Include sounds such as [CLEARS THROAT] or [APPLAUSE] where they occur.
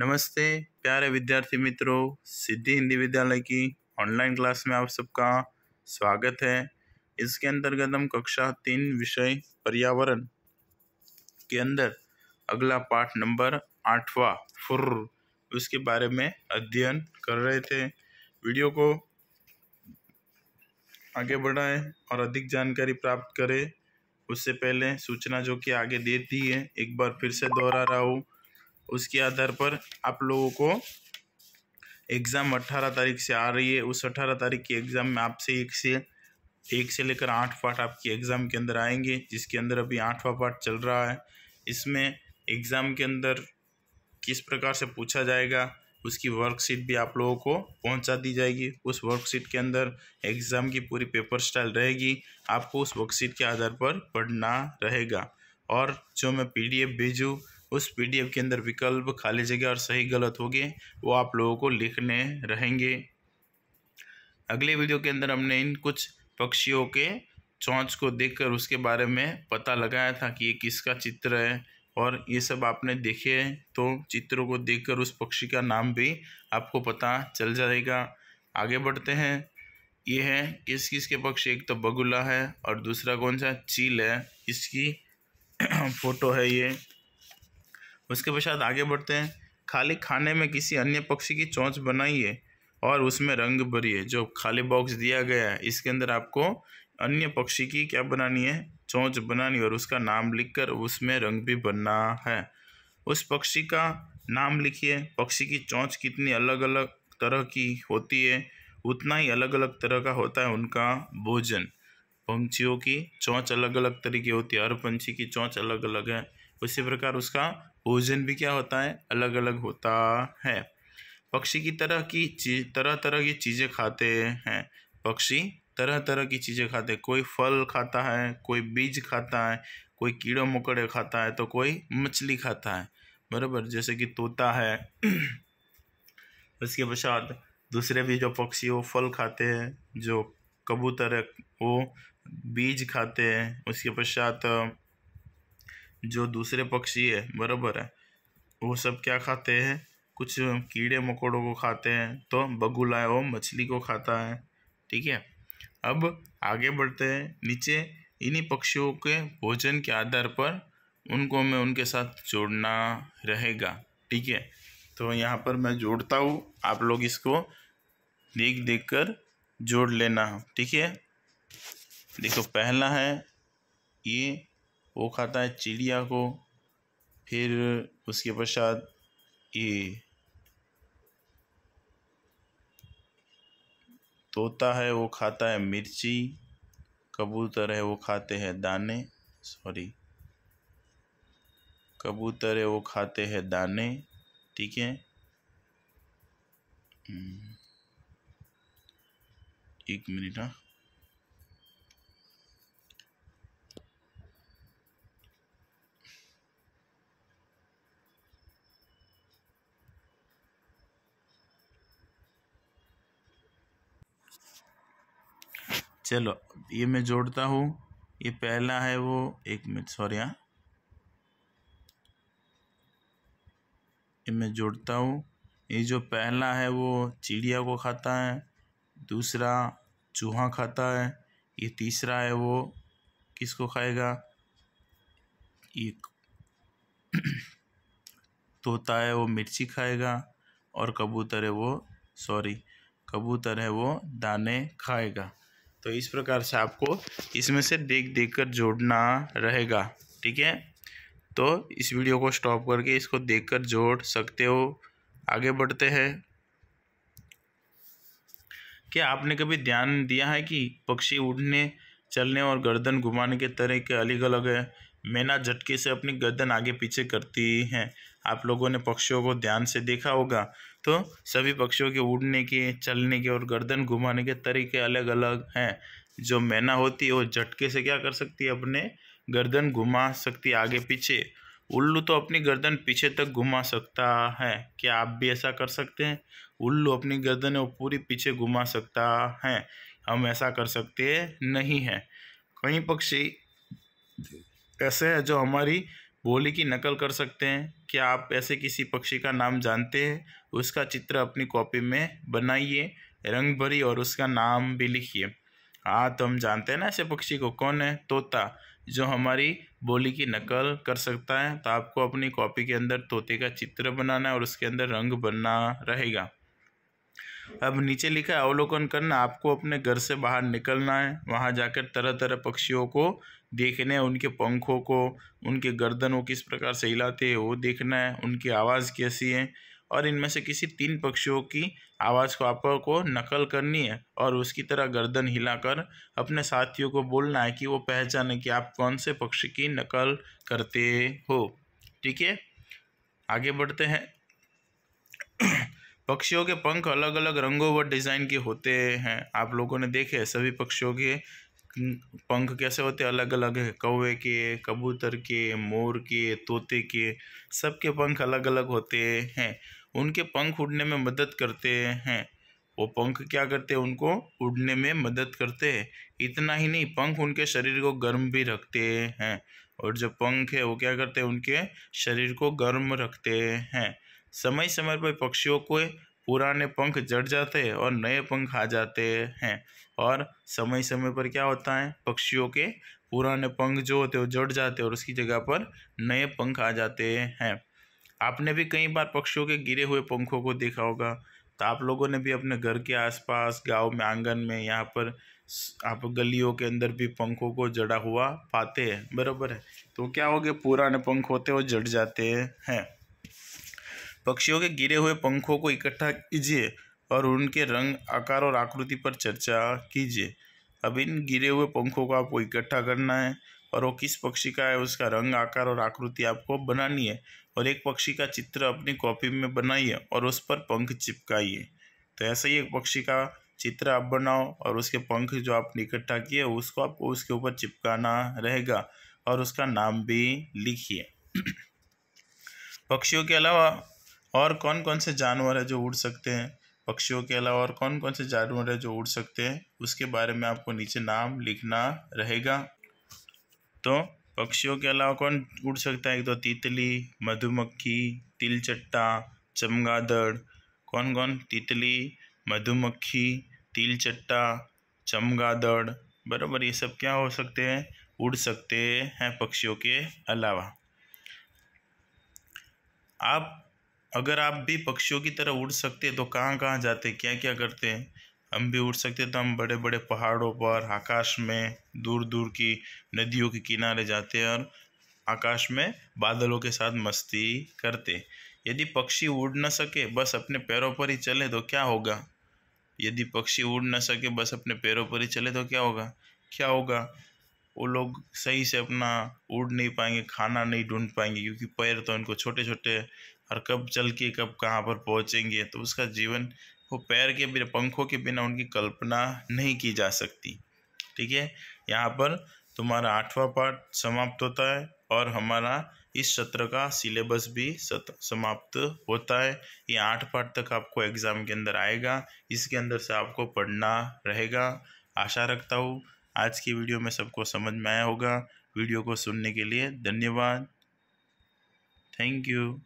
नमस्ते प्यारे विद्यार्थी मित्रों सिद्धि हिंदी विद्यालय की ऑनलाइन क्लास में आप सबका स्वागत है इसके अंतर्गत हम कक्षा तीन विषय पर्यावरण के अंदर अगला पाठ नंबर आठवा फुर उसके बारे में अध्ययन कर रहे थे वीडियो को आगे बढ़ाएं और अधिक जानकारी प्राप्त करें उससे पहले सूचना जो कि आगे दे दी है एक बार फिर से दोहरा रहा हूँ उसके आधार पर आप लोगों को एग्ज़ाम अट्ठारह तारीख से आ रही है उस अट्ठारह तारीख के एग्ज़ाम में आपसे एक से एक से लेकर आठ पार्ट आपके एग्ज़ाम के अंदर आएंगे जिसके अंदर अभी आठवां पार्ट चल रहा है इसमें एग्ज़ाम के अंदर किस प्रकार से पूछा जाएगा उसकी वर्कशीट भी आप लोगों को पहुंचा दी जाएगी उस वर्कशीट के अंदर एग्ज़ाम की पूरी पेपर स्टाइल रहेगी आपको उस वर्कशीट के आधार पर पढ़ना रहेगा और जो मैं पी एफ भेजूँ उस पीडीएफ के अंदर विकल्प खाली जगह और सही गलत गए वो आप लोगों को लिखने रहेंगे अगले वीडियो के अंदर हमने इन कुछ पक्षियों के चौंच को देखकर उसके बारे में पता लगाया था कि ये किसका चित्र है और ये सब आपने देखे तो चित्रों को देखकर उस पक्षी का नाम भी आपको पता चल जाएगा आगे बढ़ते हैं ये है किस किस के पक्षी एक तो बगुला है और दूसरा कौन सा चील है इसकी [CLEARS THROAT] फोटो है ये उसके पश्चात आगे बढ़ते हैं खाली खाने में किसी अन्य पक्षी की चोंच बनाइए और उसमें रंग भरिए जो खाली बॉक्स दिया गया है इसके अंदर आपको अन्य पक्षी की क्या बनानी है चोंच बनानी और उसका नाम लिखकर उसमें रंग भी भरना है उस पक्षी का नाम लिखिए पक्षी की चोंच कितनी अलग अलग तरह की होती है उतना ही अलग अलग तरह का होता है उनका भोजन पंछियों की चोंच अलग अलग तरीके होती है हर पंछी की चोंच अलग अलग है उसी प्रकार उसका ओजन भी क्या होता है अलग अलग होता है पक्षी की तरह की चीज तरह तरह की चीज़ें खाते हैं पक्षी तरह तरह की चीज़ें खाते हैं कोई फल खाता है कोई बीज खाता है कोई कीड़ों मकोड़े खाता है तो कोई मछली खाता है बराबर जैसे कि तोता है उसके पश्चात दूसरे भी जो पक्षी वो फल खाते हैं जो कबूतर है वो बीज खाते हैं उसके पश्चात जो दूसरे पक्षी है बराबर है वो सब क्या खाते हैं कुछ कीड़े मकोड़ों को खाते हैं तो बगुला है वो मछली को खाता है ठीक है अब आगे बढ़ते हैं नीचे इन्हीं पक्षियों के भोजन के आधार पर उनको मैं उनके साथ जोड़ना रहेगा ठीक है तो यहाँ पर मैं जोड़ता हूँ आप लोग इसको देख देख कर जोड़ लेना ठीक है देखो पहला है ये वो खाता है चिड़िया को फिर उसके पश्चात ये तोता है वो खाता है मिर्ची कबूतर है वो खाते हैं दाने सॉरी कबूतर है वो खाते हैं दाने ठीक है हम्म, एक मिनट हाँ चलो ये मैं जोड़ता हूँ ये पहला है वो एक मिनट सॉरी हाँ ये मैं जोड़ता हूँ ये जो पहला है वो चिड़िया को खाता है दूसरा चूहा खाता है ये तीसरा है वो किसको खाएगा ये [CLEARS THROAT] तोता है वो मिर्ची खाएगा और कबूतर है वो सॉरी कबूतर है वो दाने खाएगा तो इस प्रकार से आपको इसमें से देख देख कर जोड़ना रहेगा ठीक है तो इस वीडियो को स्टॉप करके इसको देख कर जोड़ सकते हो आगे बढ़ते हैं क्या आपने कभी ध्यान दिया है कि पक्षी उड़ने चलने और गर्दन घुमाने के तरह के अलग अलग है मैना झटके से अपनी गर्दन आगे पीछे करती हैं आप लोगों ने पक्षियों को ध्यान से देखा होगा तो सभी पक्षियों के उड़ने के चलने के और गर्दन घुमाने के तरीके अलग अलग हैं जो मैना होती है वो झटके से क्या कर सकती है अपने गर्दन घुमा सकती आगे पीछे उल्लू तो अपनी गर्दन पीछे तक घुमा सकता है क्या आप भी ऐसा कर सकते हैं उल्लू अपनी गर्दन वो पूरी पीछे घुमा सकता है हम ऐसा कर सकते नहीं हैं कई पक्षी ऐसे हैं जो हमारी बोली की नकल कर सकते हैं क्या आप ऐसे किसी पक्षी का नाम जानते हैं उसका चित्र अपनी कॉपी में बनाइए रंग भरी और उसका नाम भी लिखिए हाँ तो हम जानते हैं ना ऐसे पक्षी को कौन है तोता जो हमारी बोली की नकल कर सकता है तो आपको अपनी कॉपी के अंदर तोते का चित्र बनाना है और उसके अंदर रंग बनना रहेगा अब नीचे लिखा है अवलोकन करना आपको अपने घर से बाहर निकलना है वहाँ जाकर तरह तरह पक्षियों को देखना है उनके पंखों को उनके गर्दन किस प्रकार से हिलाते हैं वो देखना है उनकी आवाज़ कैसी है और इनमें से किसी तीन पक्षियों की आवाज़ को आपको नकल करनी है और उसकी तरह गर्दन हिलाकर अपने साथियों को बोलना है कि वो पहचाने कि आप कौन से पक्षी की नकल करते हो ठीक है आगे बढ़ते हैं पक्षियों के पंख अलग अलग रंगों व डिज़ाइन के होते हैं आप लोगों ने देखे सभी पक्षियों के पंख कैसे होते अलग अलग है कौवे के कबूतर के मोर के तोते के सबके पंख अलग अलग होते हैं उनके पंख उड़ने में मदद करते हैं वो पंख क्या करते हैं उनको उड़ने में मदद करते हैं इतना ही नहीं पंख उनके शरीर को गर्म भी रखते हैं और जो पंख है वो क्या करते हैं उनके शरीर को गर्म रखते हैं समय समय पर पक्षियों को पुराने पंख जड़ जाते हैं और नए पंख आ जाते हैं और समय समय पर क्या होता है पक्षियों के पुराने पंख जो होते हैं वो जड़ जाते हैं और उसकी जगह पर नए पंख आ जाते हैं आपने भी कई बार पक्षियों के गिरे हुए पंखों को देखा होगा तो आप लोगों ने भी अपने घर के आसपास गांव में आंगन में यहाँ पर आप गलियों के अंदर भी पंखों को जड़ा हुआ पाते हैं बराबर है तो क्या हो गया पुराने पंख होते हैं वो जड़ जाते हैं पक्षियों के गिरे हुए पंखों को इकट्ठा कीजिए और उनके रंग आकार और आकृति पर चर्चा कीजिए अब इन गिरे हुए पंखों को आपको इकट्ठा करना है और वो किस पक्षी का है उसका रंग आकार और आकृति आपको बनानी है और एक पक्षी का चित्र अपनी कॉपी में बनाइए और उस पर पंख चिपकाइए तो ऐसा ही एक पक्षी का चित्र आप बनाओ और उसके पंख जो आपने इकट्ठा किए उसको आपको उसके ऊपर चिपकाना रहेगा और उसका नाम भी लिखिए [CLEARS THROAT] पक्षियों के अलावा और कौन कौन से जानवर है जो उड़ सकते हैं पक्षियों के अलावा और कौन कौन से जानवर है जो उड़ सकते हैं उसके बारे में आपको नीचे नाम लिखना रहेगा तो पक्षियों के अलावा कौन उड़ सकता है एक तो तितली मधुमक्खी तिलचट्टा चमगादड़ कौन कौन तितली मधुमक्खी तिलचट्टा चमगादड़ बराबर ये सब क्या हो सकते हैं उड़ सकते हैं पक्षियों के अलावा आप अगर आप भी पक्षियों की तरह उड़ सकते तो कहाँ कहाँ जाते क्या क्या करते हैं हम भी उड़ सकते तो हम बड़े बड़े पहाड़ों पर आकाश में दूर दूर की नदियों के किनारे जाते हैं और आकाश में बादलों के साथ मस्ती करते यदि पक्षी उड़ न सके बस अपने पैरों पर ही चले तो क्या होगा यदि पक्षी उड़ न सके बस अपने पैरों पर ही चले तो क्या होगा क्या होगा वो लोग सही से अपना उड़ नहीं पाएंगे खाना नहीं ढूंढ पाएंगे क्योंकि पैर तो उनको छोटे छोटे और कब चल के कब कहाँ पर पहुँचेंगे तो उसका जीवन वो पैर के बिना पंखों के बिना उनकी कल्पना नहीं की जा सकती ठीक है यहाँ पर तुम्हारा आठवां पाठ समाप्त होता है और हमारा इस सत्र का सिलेबस भी सत, समाप्त होता है ये आठ पार्ट तक आपको एग्ज़ाम के अंदर आएगा इसके अंदर से आपको पढ़ना रहेगा आशा रखता हूँ आज की वीडियो में सबको समझ में आया होगा वीडियो को सुनने के लिए धन्यवाद थैंक यू